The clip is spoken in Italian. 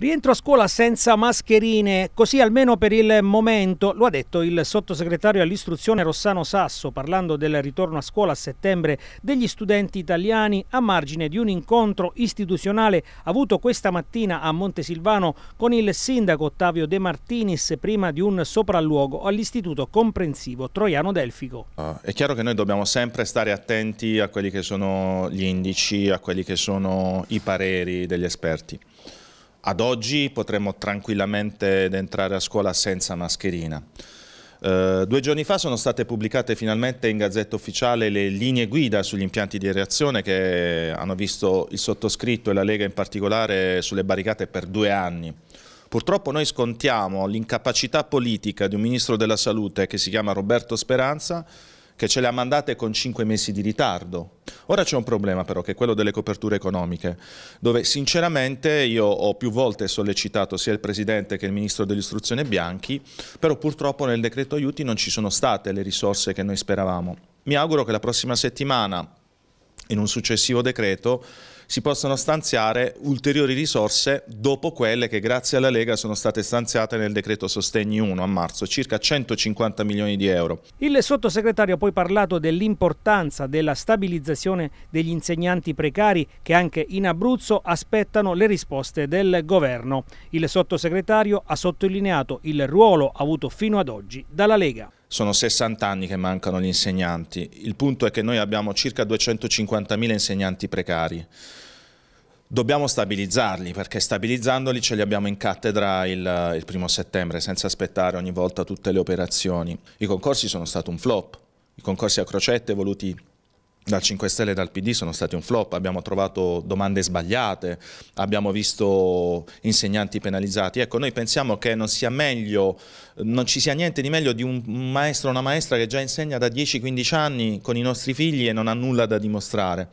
Rientro a scuola senza mascherine, così almeno per il momento, lo ha detto il sottosegretario all'istruzione Rossano Sasso parlando del ritorno a scuola a settembre degli studenti italiani a margine di un incontro istituzionale avuto questa mattina a Montesilvano con il sindaco Ottavio De Martinis prima di un sopralluogo all'istituto comprensivo Troiano Delfico. Ah, è chiaro che noi dobbiamo sempre stare attenti a quelli che sono gli indici, a quelli che sono i pareri degli esperti ad oggi potremmo tranquillamente entrare a scuola senza mascherina. Uh, due giorni fa sono state pubblicate finalmente in Gazzetta Ufficiale le linee guida sugli impianti di reazione che hanno visto il sottoscritto e la Lega in particolare sulle barricate per due anni. Purtroppo noi scontiamo l'incapacità politica di un Ministro della Salute che si chiama Roberto Speranza che ce le ha mandate con 5 mesi di ritardo. Ora c'è un problema però, che è quello delle coperture economiche, dove sinceramente io ho più volte sollecitato sia il Presidente che il Ministro dell'Istruzione Bianchi, però purtroppo nel decreto aiuti non ci sono state le risorse che noi speravamo. Mi auguro che la prossima settimana, in un successivo decreto, si possano stanziare ulteriori risorse dopo quelle che grazie alla Lega sono state stanziate nel decreto Sostegni 1 a marzo, circa 150 milioni di euro. Il sottosegretario ha poi parlato dell'importanza della stabilizzazione degli insegnanti precari che anche in Abruzzo aspettano le risposte del governo. Il sottosegretario ha sottolineato il ruolo avuto fino ad oggi dalla Lega sono 60 anni che mancano gli insegnanti. Il punto è che noi abbiamo circa 250.000 insegnanti precari. Dobbiamo stabilizzarli perché stabilizzandoli ce li abbiamo in cattedra il, il primo settembre senza aspettare ogni volta tutte le operazioni. I concorsi sono stati un flop, i concorsi a crocette voluti dal 5 Stelle e dal PD sono stati un flop, abbiamo trovato domande sbagliate, abbiamo visto insegnanti penalizzati. Ecco, noi pensiamo che non, sia meglio, non ci sia niente di meglio di un maestro o una maestra che già insegna da 10-15 anni con i nostri figli e non ha nulla da dimostrare.